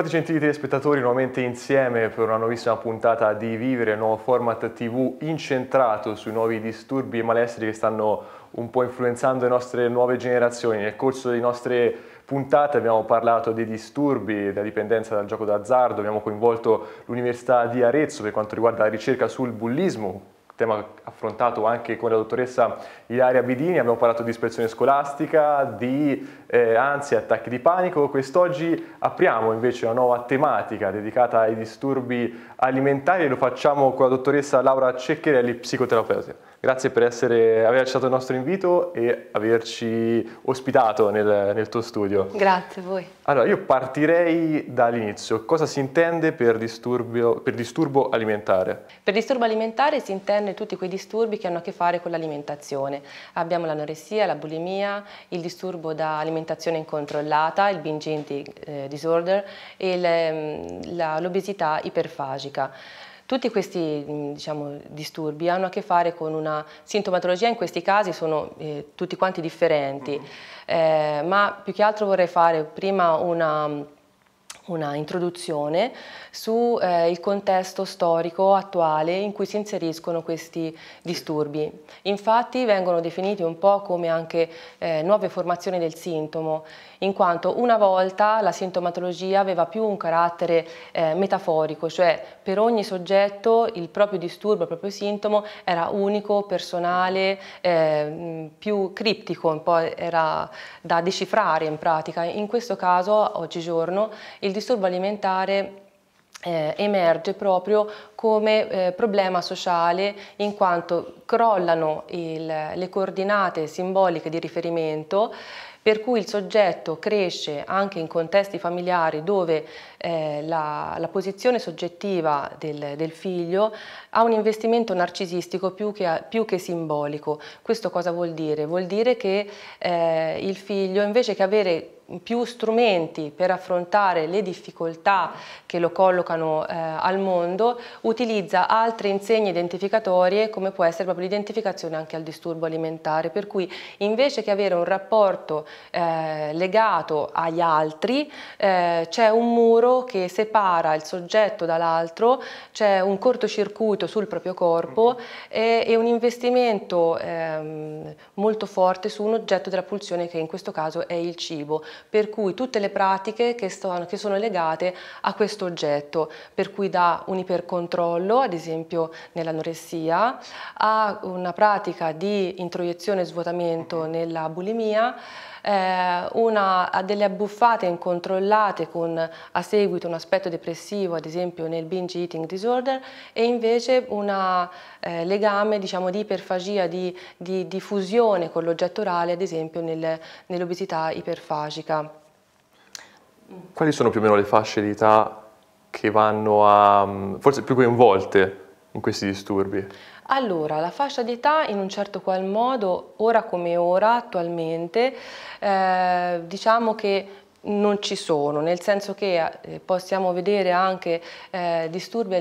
Bentornati gentili telespettatori nuovamente insieme per una nuovissima puntata di Vivere, un nuovo format tv incentrato sui nuovi disturbi e malesseri che stanno un po' influenzando le nostre nuove generazioni. Nel corso delle nostre puntate abbiamo parlato dei disturbi, della dipendenza dal gioco d'azzardo, abbiamo coinvolto l'Università di Arezzo per quanto riguarda la ricerca sul bullismo, tema affrontato anche con la dottoressa Ilaria Bidini, abbiamo parlato di ispezione scolastica, di eh, ansia e attacchi di panico, quest'oggi apriamo invece una nuova tematica dedicata ai disturbi alimentari e lo facciamo con la dottoressa Laura Ceccherelli, psicoterapeuta. Grazie per essere, aver accettato il nostro invito e averci ospitato nel, nel tuo studio. Grazie a voi. Allora, io partirei dall'inizio. Cosa si intende per disturbo, per disturbo alimentare? Per disturbo alimentare si intende tutti quei disturbi che hanno a che fare con l'alimentazione. Abbiamo l'anoressia, la bulimia, il disturbo da alimentazione incontrollata, il binge eating eh, disorder e ehm, l'obesità iperfagica. Tutti questi mm, diciamo, disturbi hanno a che fare con una sintomatologia, in questi casi sono eh, tutti quanti differenti, mm eh, ma più che altro vorrei fare prima una mm, una introduzione sul eh, contesto storico attuale in cui si inseriscono questi disturbi. Infatti vengono definiti un po' come anche eh, nuove formazioni del sintomo, in quanto una volta la sintomatologia aveva più un carattere eh, metaforico, cioè per ogni soggetto il proprio disturbo, il proprio sintomo era unico, personale, eh, più criptico, un po' era da decifrare in pratica. In questo caso, oggigiorno, il disturbo alimentare eh, emerge proprio come eh, problema sociale in quanto crollano il, le coordinate simboliche di riferimento per cui il soggetto cresce anche in contesti familiari dove eh, la, la, posizione soggettiva del, del, figlio ha un investimento narcisistico più che, più che, simbolico. Questo cosa vuol dire? Vuol dire che eh, il figlio invece che avere più strumenti per affrontare le difficoltà che lo collocano eh, al mondo, utilizza altre insegne identificatorie come può essere proprio l'identificazione anche al disturbo alimentare, per cui invece che avere un rapporto eh, legato agli altri eh, c'è un muro vincolo che separa il soggetto dall'altro, c'è un cortocircuito sul proprio corpo mhm. e, e un investimento ehm, molto forte su un oggetto della pulsione che in questo caso è il cibo, per cui tutte le pratiche che, sono, che sono legate a questo oggetto, per cui da un ipercontrollo, ad esempio nell'anoressia, a una pratica di introiezione e svuotamento mhm. nella bulimia, eh, una, a delle abbuffate incontrollate con a seguito un aspetto depressivo, ad esempio nel binge eating disorder, e invece un eh, legame diciamo, di iperfagia, di, di, di fusione con l'oggetto orale, ad esempio nel, nell'obesità iperfagica. Quali sono più o meno le fasce di età che vanno a, mm, forse più coinvolte in questi disturbi? Allora, la fascia di età in un certo qual modo, ora come ora, attualmente, eh, diciamo che non ci sono, nel senso che eh, possiamo vedere anche eh, disturbi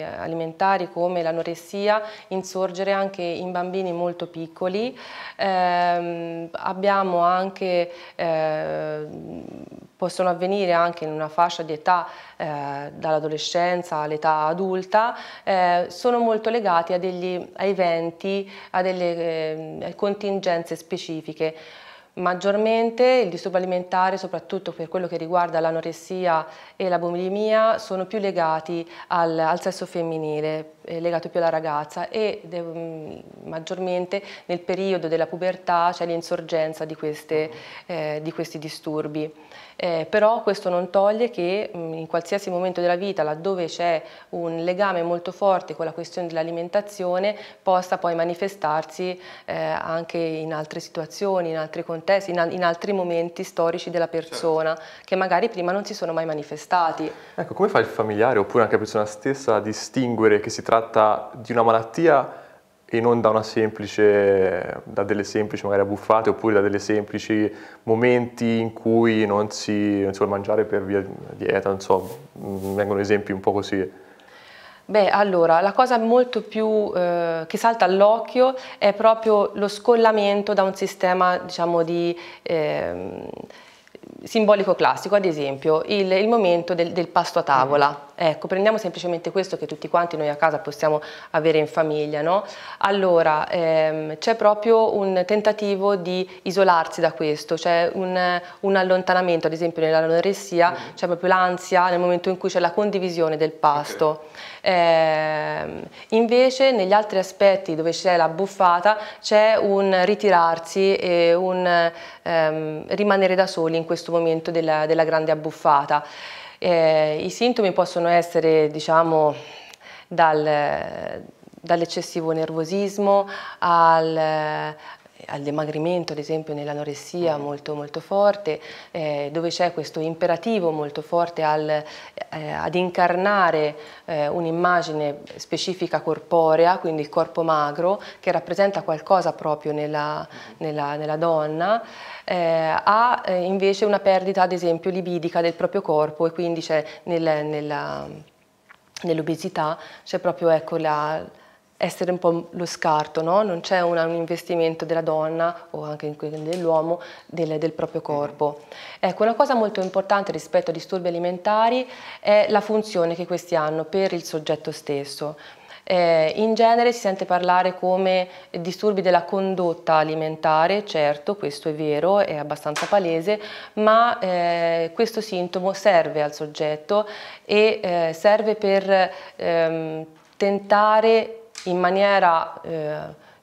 alimentari come l'anoressia insorgere anche in bambini molto piccoli, eh, abbiamo anche eh, possono avvenire anche in una fascia di età eh, dall'adolescenza all'età adulta, eh, sono molto legati a, degli, a eventi, a delle eh, contingenze specifiche. Maggiormente il disturbo alimentare, soprattutto per quello che riguarda l'anoressia e la bulimia, sono più legati al, al sesso femminile, eh, legato più alla ragazza e mm, maggiormente nel periodo della pubertà c'è l'insorgenza di, mm-hmm. eh, di, questi disturbi. Eh, però questo non toglie che mh, mm, in qualsiasi momento della vita, laddove c'è un legame molto forte con la questione dell'alimentazione, possa poi manifestarsi eh, anche in altre situazioni, in altri contesti, in, al in altri momenti storici della certo. persona certo. che magari prima non si sono mai manifestati. Ecco, come fa il familiare oppure anche la persona stessa a distinguere che si tratta tratta di una malattia e non da, semplice, da delle semplici magari abbuffate oppure da delle semplici momenti in cui non si, non si vuole mangiare per via dieta, insomma, vengono esempi un po' così. Beh, allora, la cosa molto più eh, che salta all'occhio è proprio lo scollamento da un sistema, diciamo, di... Eh, simbolico classico, ad esempio il, il momento del, del, pasto a tavola. Ecco, prendiamo semplicemente questo che tutti quanti noi a casa possiamo avere in famiglia. No? Allora, ehm, c'è proprio un tentativo di isolarsi da questo, c'è un, un, allontanamento, ad esempio nell'anoressia mm. Mm-hmm. c'è proprio l'ansia nel momento in cui c'è la condivisione del pasto. Okay. Ehm, invece negli altri aspetti dove c'è la buffata c'è un ritirarsi e un ehm, rimanere da soli in questo momento della, della grande abbuffata. Eh, I sintomi possono essere, diciamo, dal, dall'eccessivo nervosismo al, al dimagrimento, ad esempio nell'anoressia mm. molto, molto forte, eh, dove c'è questo imperativo molto forte al, eh, ad incarnare eh, un'immagine specifica corporea, quindi il corpo magro, che rappresenta qualcosa proprio nella, mm. nella, nella donna, eh, ha eh, invece una perdita, ad esempio, libidica del proprio corpo e quindi c'è nel, nell'obesità c'è proprio ecco, la essere un po' lo scarto, no? non c'è un, un, investimento della donna o anche dell'uomo del, del, proprio mm-hmm. corpo. Ecco, una cosa molto importante rispetto ai disturbi alimentari è la funzione che questi hanno per il soggetto stesso. Eh, in genere si sente parlare come disturbi della condotta alimentare, certo questo è vero, è abbastanza palese, ma eh, questo sintomo serve al soggetto e eh, serve per ehm, tentare in maniera eh,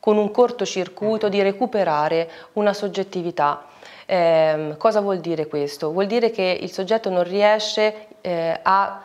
con un cortocircuito di recuperare una soggettività. Eh, cosa vuol dire questo? Vuol dire che il soggetto non riesce eh, a,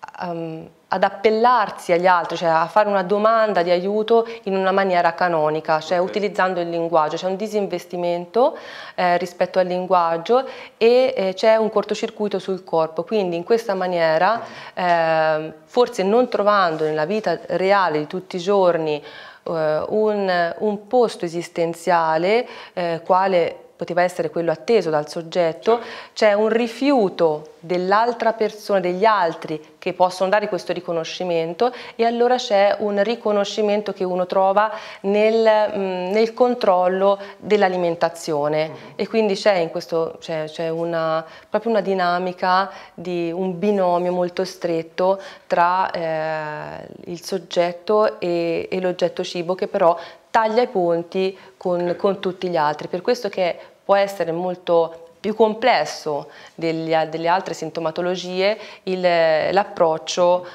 a ehm, ad appellarsi agli altri, cioè a fare una domanda di aiuto in una maniera canonica, cioè okay. utilizzando il linguaggio. C'è un disinvestimento eh, rispetto al linguaggio e eh, c'è un cortocircuito sul corpo. Quindi in questa maniera, eh, forse non trovando nella vita reale di tutti i giorni eh, un, un, posto esistenziale eh, quale poteva essere quello atteso dal soggetto, c'è un rifiuto dell'altra persona, degli altri che possono dare questo riconoscimento e allora c'è un riconoscimento che uno trova nel, mm, nel controllo dell'alimentazione mm-hmm. e quindi c'è in questo c'è, una, proprio una dinamica di un binomio molto stretto tra eh, il soggetto e, e l'oggetto cibo che però taglia i ponti con, con tutti gli altri, per questo che può essere molto più complesso degli, delle altre sintomatologie l'approccio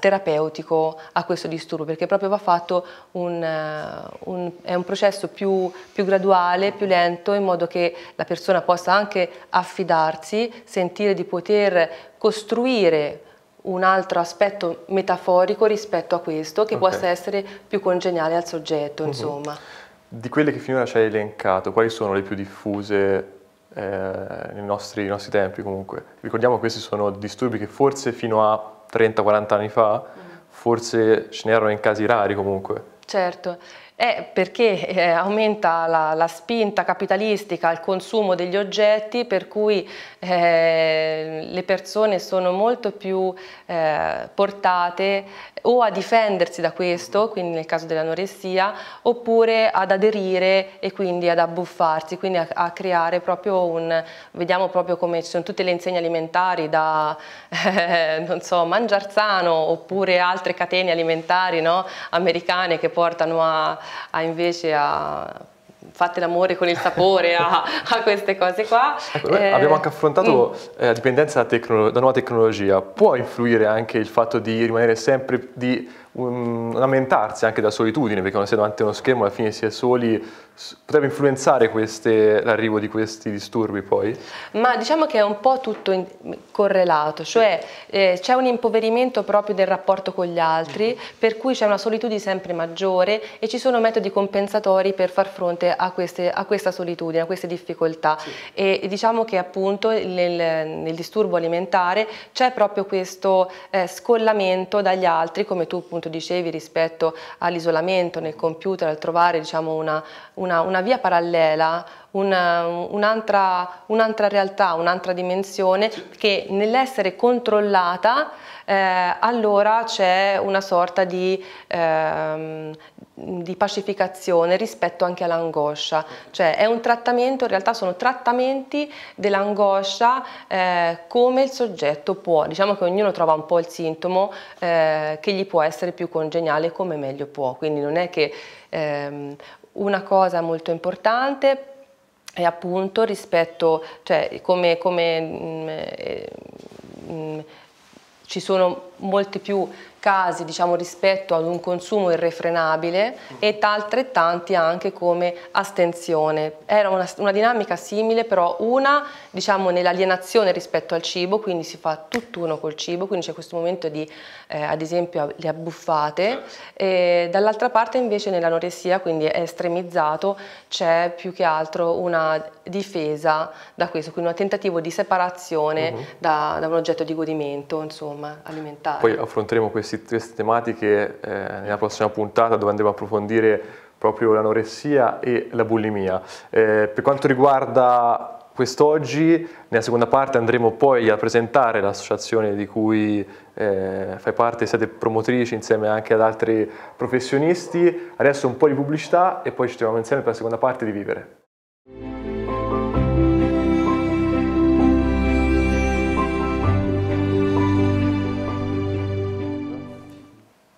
terapeutico a questo disturbo, perché proprio va fatto un, eh, un, è un processo più, più, graduale, più lento, in modo che la persona possa anche affidarsi, sentire di poter costruire un altro aspetto metaforico rispetto a questo che okay. possa essere più congeniale al soggetto, uh mhm. -huh. insomma. Di quelle che finora ci hai elencato, quali sono le più diffuse eh, nei, nostri, nei, nostri, tempi comunque? Ricordiamo che questi sono disturbi che forse fino a 30-40 anni fa, mm. forse ce n'erano in casi rari comunque. Certo, è perché eh, aumenta la, la, spinta capitalistica al consumo degli oggetti per cui eh, le persone sono molto più eh, portate o a difendersi da questo, quindi nel caso dell'anoressia, oppure ad aderire e quindi ad abbuffarsi, quindi a, a creare proprio un, vediamo proprio come ci sono tutte le insegne alimentari da, eh, non so, mangiar oppure altre catene alimentari no, americane che portano a a invece a fate l'amore con il sapore a, a queste cose qua. Ecco, eh, abbiamo anche affrontato la mm. eh, dipendenza da, da nuova tecnologia. Può influire anche il fatto di rimanere sempre, di um, lamentarsi anche da solitudine, perché quando si è davanti a uno schermo alla fine si è soli, potrebbe influenzare queste, l'arrivo di questi disturbi poi? Ma diciamo che è un po' tutto in, correlato, cioè eh, c'è un impoverimento proprio del rapporto con gli altri, mhm. per cui c'è una solitudine sempre maggiore e ci sono metodi compensatori per far fronte a, queste, a questa solitudine, a queste difficoltà. Sì. E, e diciamo che appunto nel, nel disturbo alimentare c'è proprio questo eh, scollamento dagli altri, come tu appunto tu dicevi rispetto all'isolamento nel computer, al trovare diciamo, una, una, una via parallela, un'altra un un realtà, un'altra dimensione che nell'essere controllata eh, allora c'è una sorta di, ehm, di pacificazione rispetto anche all'angoscia, cioè è un trattamento, in realtà sono trattamenti dell'angoscia eh, come il soggetto può, diciamo che ognuno trova un po' il sintomo eh, che gli può essere più congeniale come meglio può, quindi non è che ehm, una cosa molto importante è appunto rispetto, cioè come, come mh, mh, eh, mh, ci sono molti più casi diciamo, rispetto ad un consumo irrefrenabile mm. e altrettanti anche come astensione. Era una, una dinamica simile però una diciamo, nell'alienazione rispetto al cibo, quindi si fa tutt'uno col cibo, quindi c'è questo momento di eh, ad esempio le abbuffate, certo. e dall'altra parte invece nell'anoressia, quindi è estremizzato, c'è più che altro una difesa da questo, quindi un tentativo di separazione uh mm-hmm. -huh. da, da un oggetto di godimento insomma, alimentare affrontare. Poi affronteremo questi, queste tematiche eh, nella prossima puntata dove andremo a approfondire proprio l'anoressia e la bulimia. Eh, per quanto riguarda quest'oggi, nella seconda parte andremo poi a presentare l'associazione di cui eh, fai parte, siete promotrici insieme anche ad altri professionisti. Adesso un po' di pubblicità e poi ci troviamo insieme per la seconda parte di Vivere.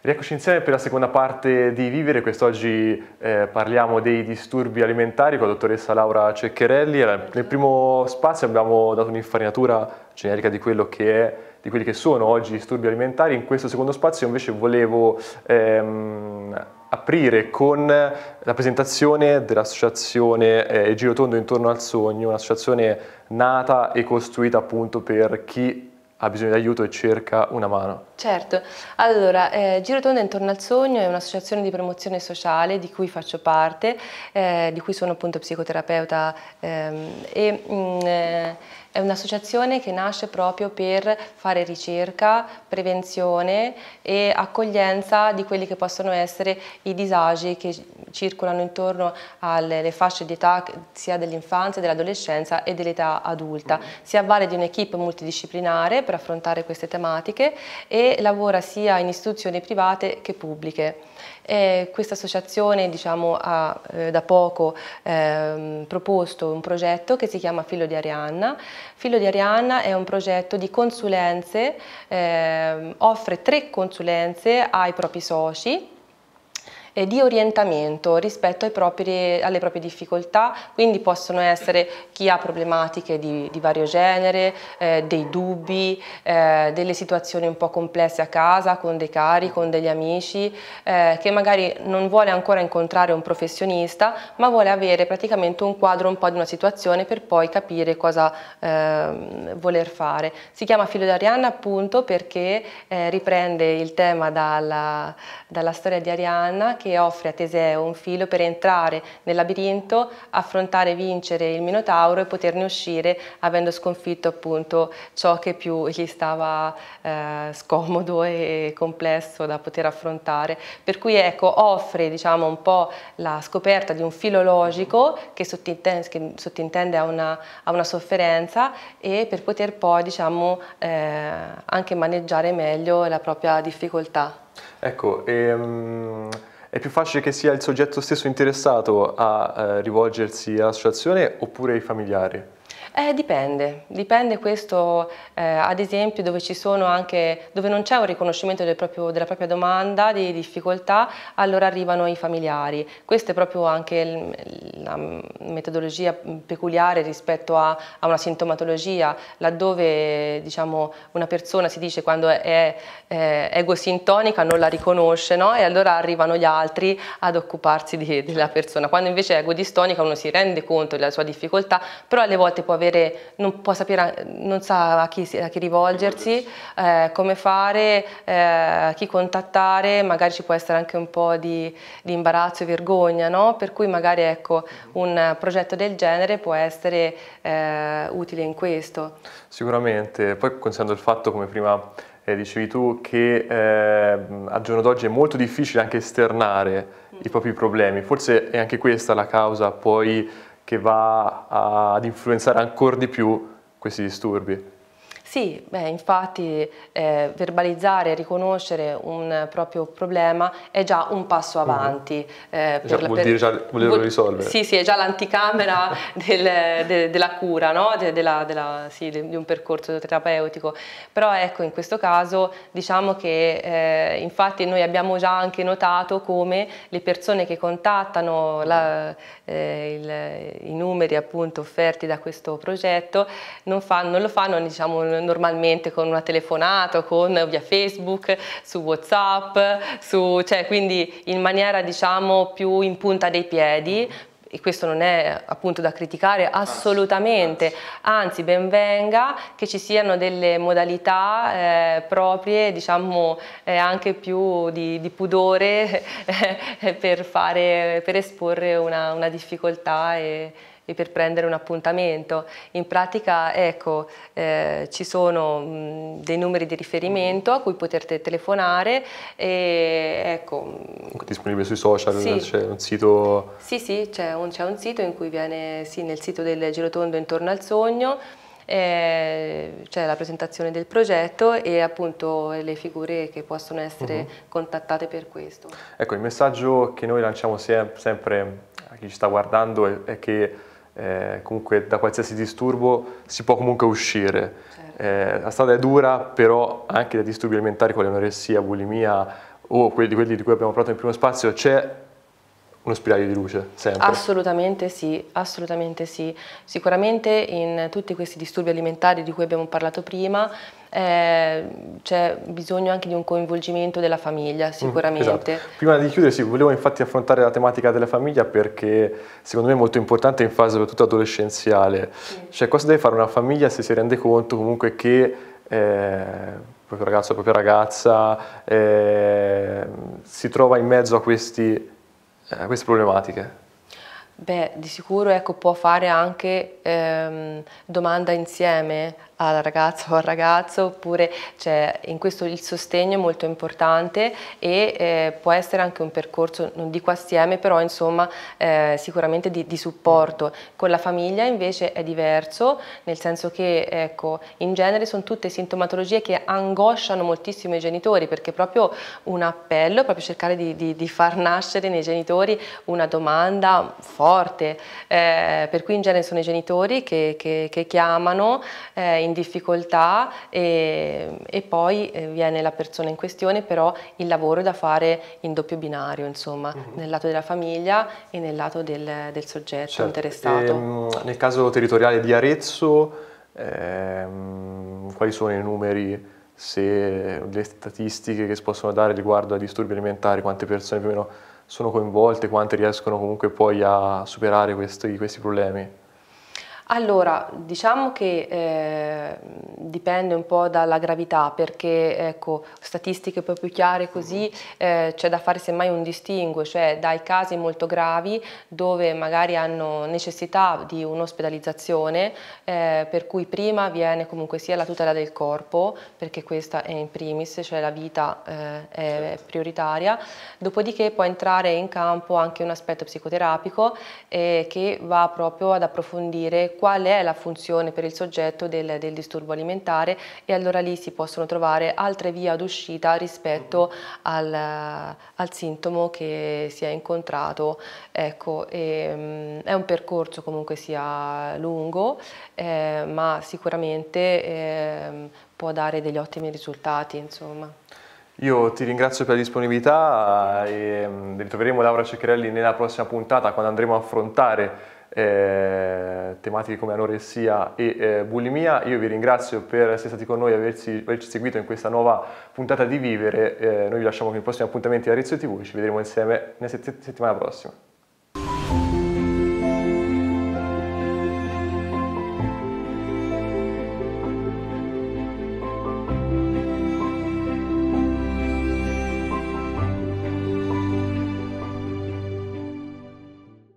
Rieccoci insieme per la seconda parte di Vivere, quest'oggi eh, parliamo dei disturbi alimentari con la dottoressa Laura Ceccherelli. Nel primo spazio abbiamo dato un'infarinatura generica di, è, di, quelli che sono oggi i disturbi alimentari, in questo secondo spazio invece volevo ehm, aprire con la presentazione dell'associazione eh, Girotondo intorno al sogno, un'associazione nata e costruita appunto per chi ha bisogno di aiuto e cerca una mano. Certo, allora eh, Girotondo intorno al sogno è un'associazione di promozione sociale di cui faccio parte, eh, di cui sono appunto psicoterapeuta ehm, mm, eh, e mh, è un'associazione che nasce proprio per fare ricerca, prevenzione e accoglienza di quelli che possono essere i disagi che circolano intorno alle fasce di età sia dell'infanzia, dell'adolescenza e dell'età adulta. Si avvale di un'equipe multidisciplinare per affrontare queste tematiche e lavora sia in istituzioni private che pubbliche. Eh, questa associazione diciamo, ha eh, da poco eh, proposto un progetto che si chiama Filo di Arianna. Filo di Arianna è un progetto di consulenze, ehm, offre tre consulenze ai propri soci eh, di orientamento rispetto propri, alle proprie difficoltà, quindi possono essere chi ha problematiche di, di vario genere, eh, dei dubbi, eh, delle situazioni un po' complesse a casa, con dei cari, con degli amici, eh, che magari non vuole ancora incontrare un professionista, ma vuole avere praticamente un quadro un po' di una situazione per poi capire cosa ehm, voler fare. Si chiama Filo d'Arianna appunto perché eh, riprende il tema dalla, dalla storia di Arianna che offre a Teseo un filo per entrare nel labirinto, affrontare e vincere il Minotauro e poterne uscire avendo sconfitto appunto ciò che più gli stava eh, scomodo e complesso da poter affrontare. Per cui ecco, offre diciamo, un po' la scoperta di un filo logico che sottintende, che sottintende a, una, a, una, sofferenza e per poter poi diciamo, eh, anche maneggiare meglio la propria difficoltà. Ecco, ehm, è più facile che sia il soggetto stesso interessato a eh, rivolgersi all'associazione oppure ai familiari? Eh, dipende, dipende questo eh, ad esempio dove, ci sono anche, dove non c'è un riconoscimento del proprio, della propria domanda, di difficoltà, allora arrivano i familiari. Questa è proprio anche il, la metodologia peculiare rispetto a, a una sintomatologia, laddove diciamo, una persona si dice quando è, è eh, egosintonica non la riconosce no? e allora arrivano gli altri ad occuparsi di, della persona, quando invece è egodistonica uno si rende conto della sua difficoltà, però alle volte può avere avere, non, sapere, non sa a chi, a chi rivolgersi, eh, come fare, eh, chi contattare, magari ci può essere anche un po' di, di imbarazzo e vergogna, no? per cui magari ecco, mm-hmm. un progetto del genere può essere eh, utile in questo. Sicuramente, poi considerando il fatto come prima eh, dicevi tu che eh, al giorno d'oggi è molto difficile anche esternare mm. i propri problemi, forse è anche questa la causa poi che va a, ad influenzare ancora di più questi disturbi. Sì, beh, infatti eh, verbalizzare e riconoscere un proprio problema è già un passo mm-hmm. avanti. Eh, per, vuol dire già volerlo vuol, risolvere. Sì, sì, è già l'anticamera del, de, della cura, no? de, della, della, sì, de, di un percorso terapeutico. Però ecco, in questo caso diciamo che eh, infatti noi abbiamo già anche notato come le persone che contattano la, eh, il, i numeri appunto offerti da questo progetto non, fa, non lo fanno diciamo normalmente con una telefonata, con, via Facebook, su Whatsapp, su, cioè, quindi in maniera diciamo più in punta dei piedi, e questo non è appunto da criticare assolutamente, anzi ben venga che ci siano delle modalità eh, proprie, diciamo eh, anche più di, di pudore eh, per, fare, per, esporre una, una difficoltà. E, e per prendere un appuntamento. In pratica ecco, eh, ci sono mm, dei numeri di riferimento a cui potete telefonare. E, ecco, disponibile sui social, sì. c'è un sito? Sì, sì, c'è un, un, sito in cui viene, sì, nel sito del Girotondo intorno al sogno, eh, c'è la presentazione del progetto e appunto le figure che possono essere uh mhm. -huh. contattate per questo. Ecco, il messaggio che noi lanciamo sempre, a chi ci sta guardando è, è che eh, comunque da qualsiasi disturbo si può comunque uscire. Certo. Eh, la strada è dura, però anche dai disturbi alimentari quali anoressia, bulimia o quelli, quelli di cui abbiamo parlato in primo spazio c'è uno spiraglio di luce, sempre. Assolutamente sì, assolutamente sì. Sicuramente in tutti questi disturbi alimentari di cui abbiamo parlato prima eh, c'è bisogno anche di un coinvolgimento della famiglia, mm, sicuramente. Mm, esatto. Prima di chiudere, sì, volevo infatti affrontare la tematica della famiglia perché secondo me è molto importante in fase soprattutto adolescenziale. Sì. Cioè cosa deve fare una famiglia se si rende conto comunque che... Eh, proprio ragazzo, proprio ragazza, eh, si trova in mezzo a questi a eh, queste problematiche? Beh, di sicuro ecco, può fare anche ehm, domanda insieme alla ragazza o al ragazzo oppure cioè, in questo il sostegno è molto importante e eh, può essere anche un percorso, non dico assieme, però insomma eh, sicuramente di, di, supporto. Con la famiglia invece è diverso, nel senso che ecco, in genere sono tutte sintomatologie che angosciano moltissimo i genitori perché proprio un appello, proprio cercare di, di, di far nascere nei genitori una domanda forte, eh, per cui in genere sono i genitori che, che, che chiamano eh, in difficoltà e, e poi eh, viene la persona in questione, però il lavoro è da fare in doppio binario, insomma, uh mhm. -huh. nel lato della famiglia e nel lato del, del soggetto certo. interessato. E, ehm, nel caso territoriale di Arezzo, ehm, quali sono i numeri? se le statistiche che si possono dare riguardo ai disturbi alimentari, quante persone più o meno sono coinvolte, quante riescono comunque poi a superare questi, questi problemi? Allora, diciamo che eh, dipende un po' dalla gravità, perché ecco, statistiche proprio chiare così eh, c'è da fare semmai un distinguo, cioè dai casi molto gravi dove magari hanno necessità di un'ospedalizzazione, eh, per cui prima viene comunque sia la tutela del corpo, perché questa è in primis, cioè la vita eh, è certo. prioritaria, dopodiché può entrare in campo anche un aspetto psicoterapico eh, che va proprio ad approfondire qual è la funzione per il soggetto del, del disturbo alimentare e allora lì si possono trovare altre vie d'uscita rispetto mm-hmm. al, al, sintomo che si è incontrato. Ecco, e, mm, è un percorso comunque sia lungo, eh, ma sicuramente eh, può dare degli ottimi risultati. Insomma. Io ti ringrazio per la disponibilità eh, e mm, ritroveremo Laura Ceccherelli nella prossima puntata quando andremo a affrontare eh, tematiche come anoressia e eh, bulimia. Io vi ringrazio per essere stati con noi e averci, averci, seguito in questa nuova puntata di Vivere. Eh, noi vi lasciamo con i prossimi appuntamenti da Rizzo TV ci vedremo insieme la sett- settimana prossima.